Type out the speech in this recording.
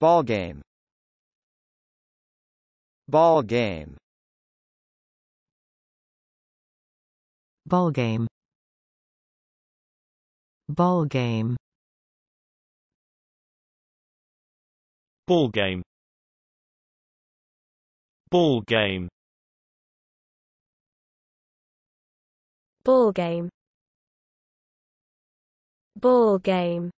Ball game. Ball game. Ball game. Ball game. Ball game. Ball game. Ball game. Ball game.